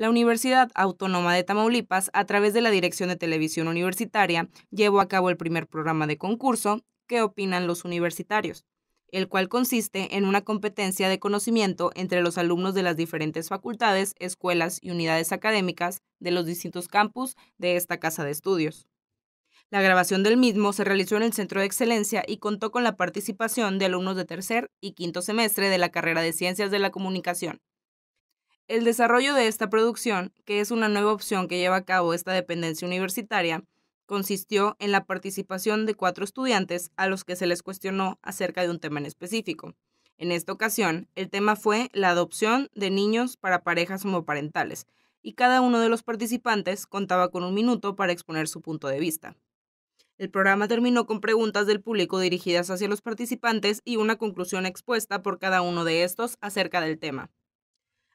La Universidad Autónoma de Tamaulipas, a través de la Dirección de Televisión Universitaria, llevó a cabo el primer programa de concurso, ¿Qué opinan los universitarios?, el cual consiste en una competencia de conocimiento entre los alumnos de las diferentes facultades, escuelas y unidades académicas de los distintos campus de esta casa de estudios. La grabación del mismo se realizó en el Centro de Excelencia y contó con la participación de alumnos de tercer y quinto semestre de la carrera de Ciencias de la Comunicación. El desarrollo de esta producción, que es una nueva opción que lleva a cabo esta dependencia universitaria, consistió en la participación de cuatro estudiantes a los que se les cuestionó acerca de un tema en específico. En esta ocasión, el tema fue la adopción de niños para parejas homoparentales, y cada uno de los participantes contaba con un minuto para exponer su punto de vista. El programa terminó con preguntas del público dirigidas hacia los participantes y una conclusión expuesta por cada uno de estos acerca del tema.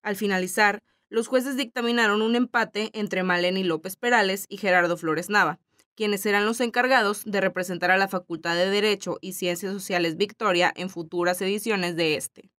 Al finalizar, los jueces dictaminaron un empate entre Maleni López Perales y Gerardo Flores Nava, quienes serán los encargados de representar a la Facultad de Derecho y Ciencias Sociales Victoria en futuras ediciones de este.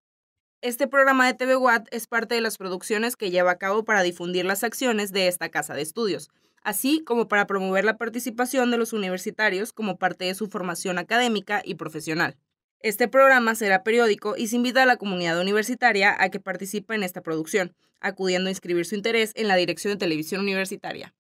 Este programa de TV es parte de las producciones que lleva a cabo para difundir las acciones de esta casa de estudios, así como para promover la participación de los universitarios como parte de su formación académica y profesional. Este programa será periódico y se invita a la comunidad universitaria a que participe en esta producción, acudiendo a inscribir su interés en la Dirección de Televisión Universitaria.